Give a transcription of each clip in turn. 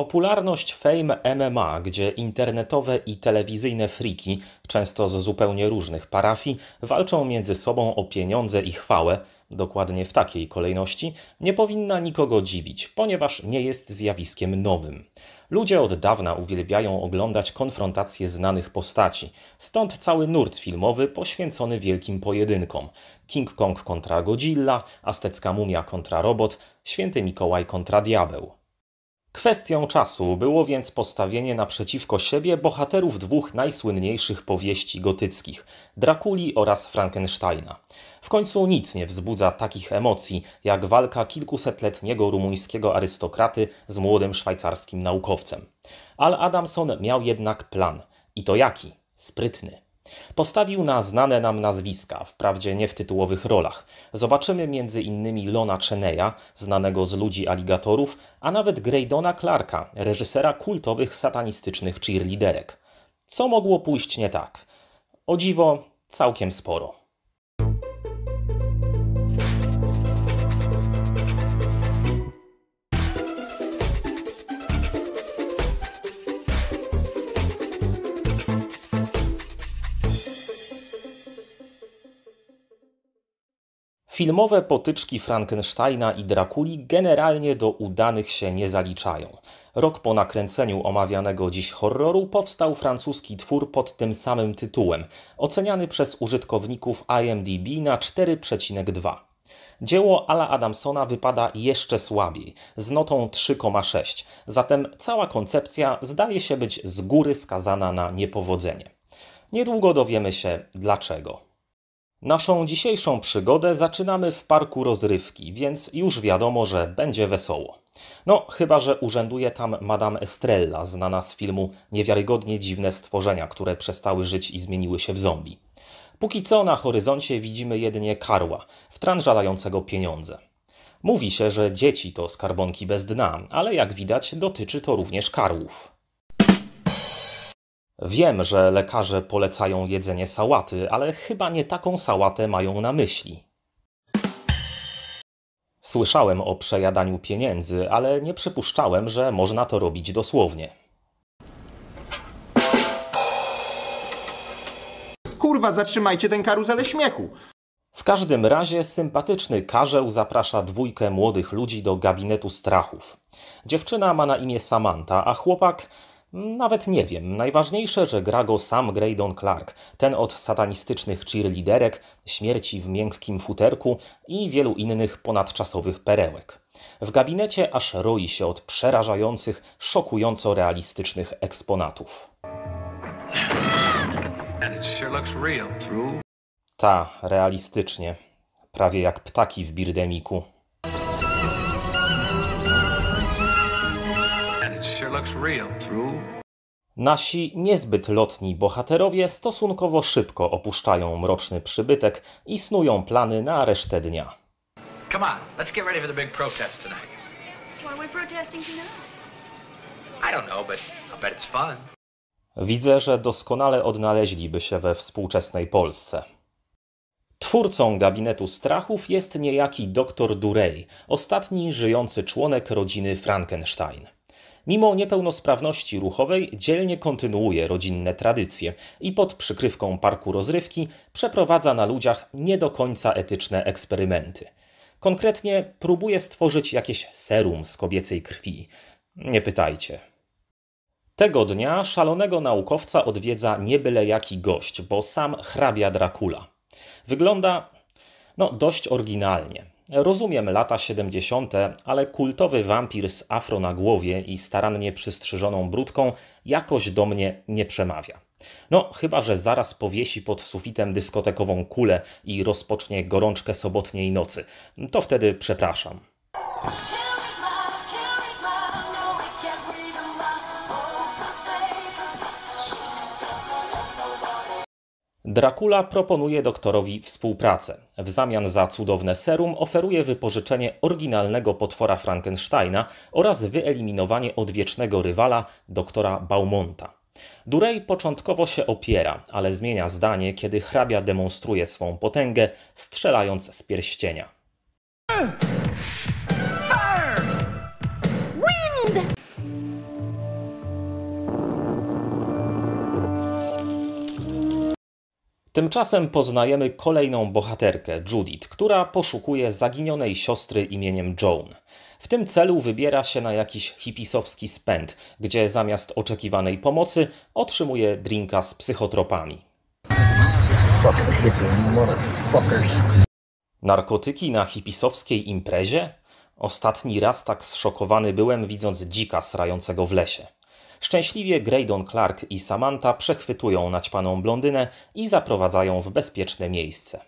Popularność Fame MMA, gdzie internetowe i telewizyjne friki, często z zupełnie różnych parafii, walczą między sobą o pieniądze i chwałę, dokładnie w takiej kolejności, nie powinna nikogo dziwić, ponieważ nie jest zjawiskiem nowym. Ludzie od dawna uwielbiają oglądać konfrontacje znanych postaci, stąd cały nurt filmowy poświęcony wielkim pojedynkom. King Kong kontra Godzilla, aztecka mumia kontra robot, święty Mikołaj kontra diabeł. Kwestią czasu było więc postawienie naprzeciwko siebie bohaterów dwóch najsłynniejszych powieści gotyckich Drakuli oraz Frankensteina. W końcu nic nie wzbudza takich emocji jak walka kilkusetletniego rumuńskiego arystokraty z młodym szwajcarskim naukowcem. Al Adamson miał jednak plan i to jaki? Sprytny. Postawił na znane nam nazwiska, wprawdzie nie w tytułowych rolach. Zobaczymy między innymi Lona Cheneya, znanego z ludzi aligatorów, a nawet Graydona Clarka, reżysera kultowych satanistycznych cheerleaderek. Co mogło pójść nie tak? O dziwo, całkiem sporo. Filmowe potyczki Frankensteina i Drakuli generalnie do udanych się nie zaliczają. Rok po nakręceniu omawianego dziś horroru powstał francuski twór pod tym samym tytułem, oceniany przez użytkowników IMDb na 4,2. Dzieło Ala Adamsona wypada jeszcze słabiej, z notą 3,6, zatem cała koncepcja zdaje się być z góry skazana na niepowodzenie. Niedługo dowiemy się dlaczego. Naszą dzisiejszą przygodę zaczynamy w parku rozrywki, więc już wiadomo, że będzie wesoło. No, chyba że urzęduje tam Madame Estrella, znana z filmu Niewiarygodnie dziwne stworzenia, które przestały żyć i zmieniły się w zombie. Póki co na horyzoncie widzimy jedynie karła, wtrążalającego pieniądze. Mówi się, że dzieci to skarbonki bez dna, ale jak widać dotyczy to również karłów. Wiem, że lekarze polecają jedzenie sałaty, ale chyba nie taką sałatę mają na myśli. Słyszałem o przejadaniu pieniędzy, ale nie przypuszczałem, że można to robić dosłownie. Kurwa, zatrzymajcie ten karuzelę śmiechu! W każdym razie sympatyczny karzeł zaprasza dwójkę młodych ludzi do gabinetu strachów. Dziewczyna ma na imię Samantha, a chłopak nawet nie wiem. Najważniejsze, że gra go sam Graydon Clark, ten od satanistycznych cheerleaderek, śmierci w miękkim futerku i wielu innych ponadczasowych perełek. W gabinecie aż roi się od przerażających, szokująco realistycznych eksponatów. Ta, realistycznie. Prawie jak ptaki w birdemiku. Nasi niezbyt lotni bohaterowie stosunkowo szybko opuszczają mroczny przybytek i snują plany na resztę dnia. Come on, let's get ready for the big protest tonight. Why are we protesting tonight? I don't know, but I bet it's fun. Widzę, że doskonale odnaleźliby się we współczesnej Polsce. Twórcą gabinetu strachów jest niejaki dr Durey, ostatni żyjący członek rodziny Frankenstein. Mimo niepełnosprawności ruchowej dzielnie kontynuuje rodzinne tradycje i pod przykrywką parku rozrywki przeprowadza na ludziach nie do końca etyczne eksperymenty. Konkretnie próbuje stworzyć jakieś serum z kobiecej krwi. Nie pytajcie. Tego dnia szalonego naukowca odwiedza nie byle jaki gość, bo sam hrabia Dracula. Wygląda no, dość oryginalnie. Rozumiem lata 70., ale kultowy wampir z afro na głowie i starannie przystrzyżoną brudką jakoś do mnie nie przemawia. No, chyba że zaraz powiesi pod sufitem dyskotekową kulę i rozpocznie gorączkę sobotniej nocy. To wtedy przepraszam. Dracula proponuje doktorowi współpracę. W zamian za cudowne serum oferuje wypożyczenie oryginalnego potwora Frankensteina oraz wyeliminowanie odwiecznego rywala doktora Baumonta. Durej początkowo się opiera, ale zmienia zdanie, kiedy hrabia demonstruje swą potęgę, strzelając z pierścienia. Tymczasem poznajemy kolejną bohaterkę, Judith, która poszukuje zaginionej siostry imieniem Joan. W tym celu wybiera się na jakiś hipisowski spęd, gdzie zamiast oczekiwanej pomocy otrzymuje drinka z psychotropami. Narkotyki na hipisowskiej imprezie? Ostatni raz tak zszokowany byłem widząc dzika srającego w lesie. Szczęśliwie Graydon Clark i Samantha przechwytują naćpaną blondynę i zaprowadzają w bezpieczne miejsce.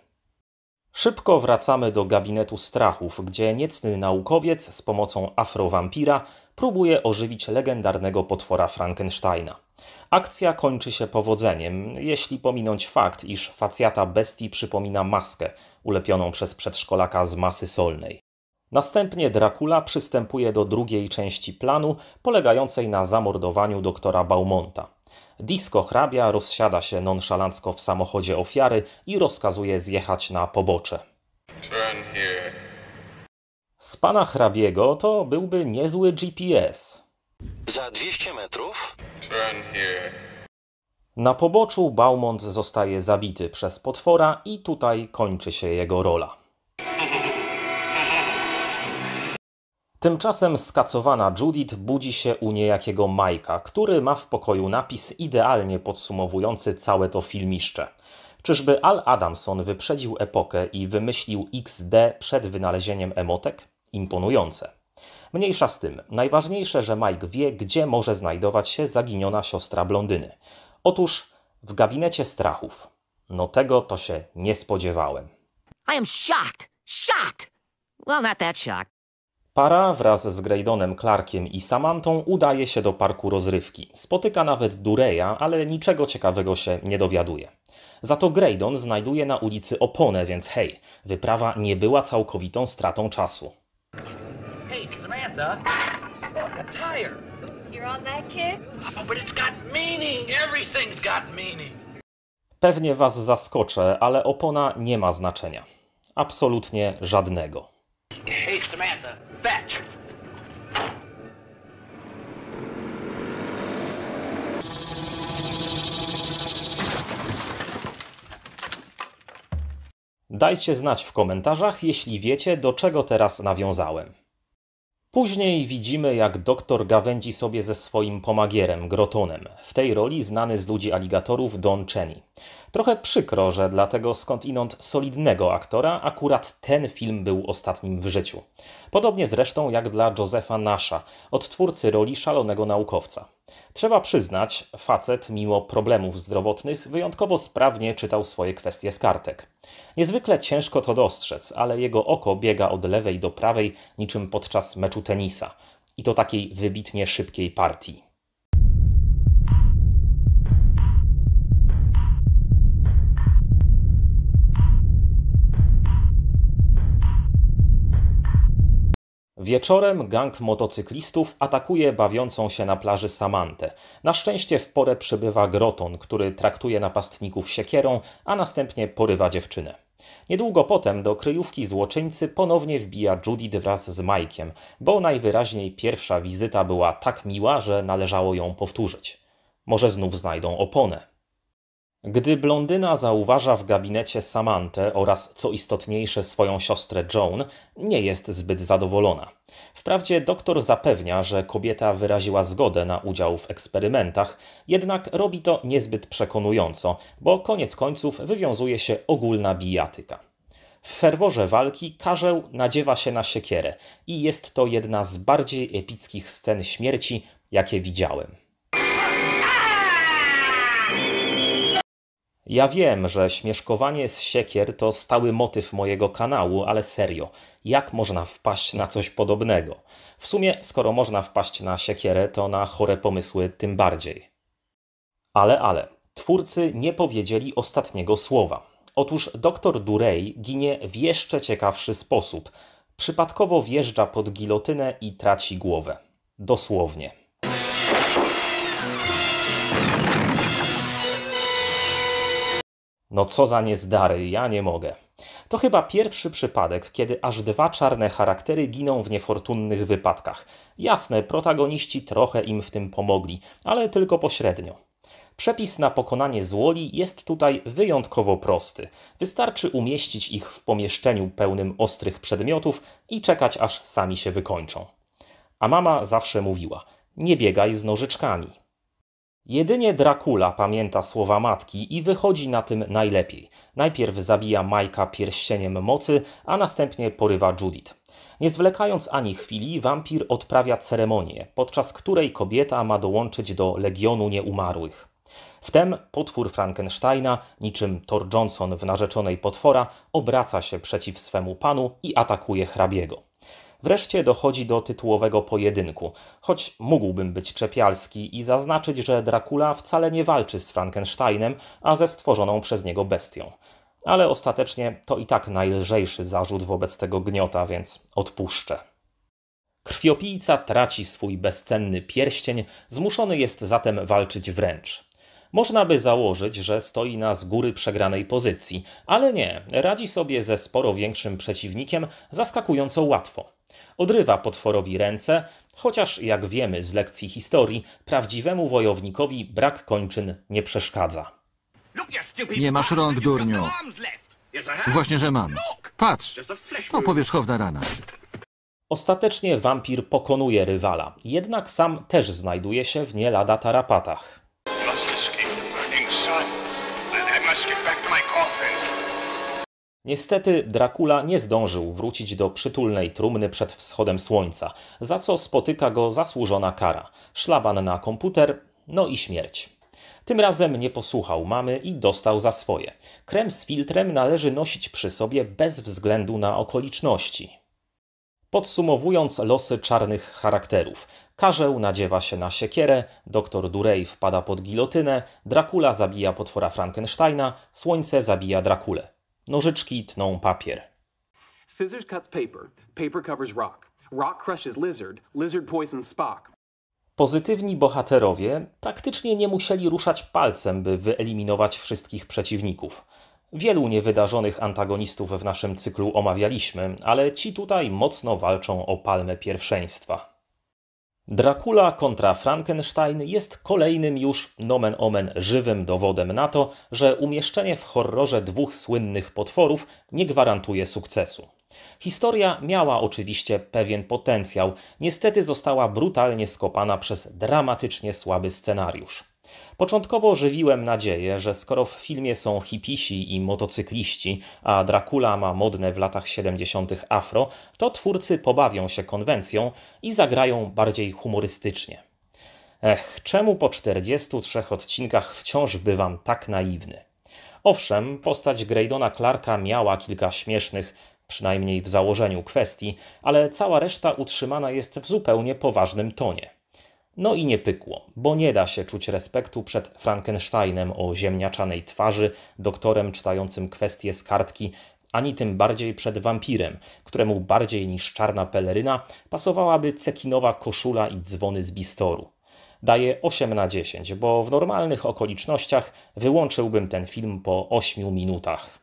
Szybko wracamy do gabinetu strachów, gdzie niecny naukowiec z pomocą afrowampira próbuje ożywić legendarnego potwora Frankensteina. Akcja kończy się powodzeniem, jeśli pominąć fakt, iż facjata bestii przypomina maskę ulepioną przez przedszkolaka z masy solnej. Następnie Dracula przystępuje do drugiej części planu, polegającej na zamordowaniu doktora Baumonta. Disco hrabia rozsiada się nonszalancko w samochodzie ofiary i rozkazuje zjechać na pobocze. Z pana hrabiego to byłby niezły GPS. Za 200 metrów? Na poboczu Baumont zostaje zabity przez potwora i tutaj kończy się jego rola. Tymczasem skacowana Judith budzi się u niejakiego Majka, który ma w pokoju napis idealnie podsumowujący całe to filmiszcze. Czyżby Al Adamson wyprzedził epokę i wymyślił XD przed wynalezieniem emotek? Imponujące. Mniejsza z tym, najważniejsze, że Mike wie, gdzie może znajdować się zaginiona siostra blondyny. Otóż w gabinecie strachów. No tego to się nie spodziewałem. I am shocked! Shocked! Well, not that shocked. Para wraz z Graydonem Clarkiem i Samantą udaje się do parku rozrywki. Spotyka nawet Dureya, ale niczego ciekawego się nie dowiaduje. Za to Graydon znajduje na ulicy oponę, więc hej, wyprawa nie była całkowitą stratą czasu. Hey, Samantha! Oh, Pewnie was zaskoczę, ale opona nie ma znaczenia. Absolutnie żadnego. Hey, Samantha! Fetch! Dajcie znać w komentarzach, jeśli wiecie, do czego teraz nawiązałem. Później widzimy, jak doktor gawędzi sobie ze swoim pomagierem, Grotonem, w tej roli znany z ludzi aligatorów Don Cheney. Trochę przykro, że dla tego skądinąd solidnego aktora akurat ten film był ostatnim w życiu. Podobnie zresztą jak dla Josefa Nasza, odtwórcy roli szalonego naukowca. Trzeba przyznać, facet mimo problemów zdrowotnych wyjątkowo sprawnie czytał swoje kwestie z kartek. Niezwykle ciężko to dostrzec, ale jego oko biega od lewej do prawej niczym podczas meczu tenisa. I to takiej wybitnie szybkiej partii. Wieczorem gang motocyklistów atakuje bawiącą się na plaży Samantę. Na szczęście w porę przybywa Groton, który traktuje napastników siekierą, a następnie porywa dziewczynę. Niedługo potem do kryjówki złoczyńcy ponownie wbija Judith wraz z Mike'iem, bo najwyraźniej pierwsza wizyta była tak miła, że należało ją powtórzyć. Może znów znajdą oponę. Gdy blondyna zauważa w gabinecie Samantę oraz co istotniejsze swoją siostrę Joan, nie jest zbyt zadowolona. Wprawdzie doktor zapewnia, że kobieta wyraziła zgodę na udział w eksperymentach, jednak robi to niezbyt przekonująco, bo koniec końców wywiązuje się ogólna bijatyka. W ferworze walki karzeł nadziewa się na siekierę i jest to jedna z bardziej epickich scen śmierci, jakie widziałem. Ja wiem, że śmieszkowanie z siekier to stały motyw mojego kanału, ale serio, jak można wpaść na coś podobnego? W sumie, skoro można wpaść na siekierę, to na chore pomysły tym bardziej. Ale, ale, twórcy nie powiedzieli ostatniego słowa. Otóż dr Durej ginie w jeszcze ciekawszy sposób. Przypadkowo wjeżdża pod gilotynę i traci głowę. Dosłownie. No co za niezdary, ja nie mogę. To chyba pierwszy przypadek, kiedy aż dwa czarne charaktery giną w niefortunnych wypadkach. Jasne, protagoniści trochę im w tym pomogli, ale tylko pośrednio. Przepis na pokonanie złoli jest tutaj wyjątkowo prosty. Wystarczy umieścić ich w pomieszczeniu pełnym ostrych przedmiotów i czekać aż sami się wykończą. A mama zawsze mówiła: nie biegaj z nożyczkami. Jedynie Dracula pamięta słowa matki i wychodzi na tym najlepiej. Najpierw zabija Majka pierścieniem mocy, a następnie porywa Judith. Nie zwlekając ani chwili, wampir odprawia ceremonię, podczas której kobieta ma dołączyć do Legionu Nieumarłych. Wtem potwór Frankensteina, niczym Thor Johnson w narzeczonej potwora, obraca się przeciw swemu panu i atakuje hrabiego. Wreszcie dochodzi do tytułowego pojedynku. Choć mógłbym być czepialski i zaznaczyć, że Dracula wcale nie walczy z Frankensteinem, a ze stworzoną przez niego bestią. Ale ostatecznie to i tak najlżejszy zarzut wobec tego gniota, więc odpuszczę. Krwiopijca traci swój bezcenny pierścień, zmuszony jest zatem walczyć wręcz. Można by założyć, że stoi na z góry przegranej pozycji, ale nie, radzi sobie ze sporo większym przeciwnikiem zaskakująco łatwo. Odrywa potworowi ręce, chociaż jak wiemy z lekcji historii, prawdziwemu wojownikowi brak kończyn nie przeszkadza. Nie masz rąk, durniu. Właśnie, że mam. Patrz, to powierzchowna rana. Ostatecznie wampir pokonuje rywala, jednak sam też znajduje się w nie lada tarapatach. Niestety Dracula nie zdążył wrócić do przytulnej trumny przed wschodem słońca, za co spotyka go zasłużona kara, szlaban na komputer, no i śmierć. Tym razem nie posłuchał mamy i dostał za swoje. Krem z filtrem należy nosić przy sobie bez względu na okoliczności. Podsumowując losy czarnych charakterów, Karzeł nadziewa się na siekierę, doktor Durej wpada pod gilotynę, Dracula zabija potwora Frankensteina, słońce zabija Drakulę. Nożyczki tną papier. Scissors cuts paper. Paper covers rock. Rock crushes lizard. Lizard poisons Spock. Pozytywni bohaterowie praktycznie nie musieli ruszać palcem, by wyeliminować wszystkich przeciwników. Wielu niewydarzonych antagonistów w naszym cyklu omawialiśmy, ale ci tutaj mocno walczą o palmę pierwszeństwa. Dracula kontra Frankenstein jest kolejnym już nomen omen żywym dowodem na to, że umieszczenie w horrorze dwóch słynnych potworów nie gwarantuje sukcesu. Historia miała oczywiście pewien potencjał, niestety została brutalnie skopana przez dramatycznie słaby scenariusz. Początkowo żywiłem nadzieję, że skoro w filmie są hipisi i motocykliści, a Dracula ma modne w latach 70. afro, to twórcy pobawią się konwencją i zagrają bardziej humorystycznie. Ech, czemu po 43 odcinkach wciąż bywam tak naiwny? Owszem, postać Graydona Clarka miała kilka śmiesznych, przynajmniej w założeniu kwestii, ale cała reszta utrzymana jest w zupełnie poważnym tonie. No i nie pykło, bo nie da się czuć respektu przed Frankensteinem o ziemniaczanej twarzy, doktorem czytającym kwestie z kartki, ani tym bardziej przed wampirem, któremu bardziej niż czarna peleryna pasowałaby cekinowa koszula i dzwony z bistoru. Daję 8 na 10, bo w normalnych okolicznościach wyłączyłbym ten film po 8 minutach.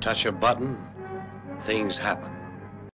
Touch a button, things happen.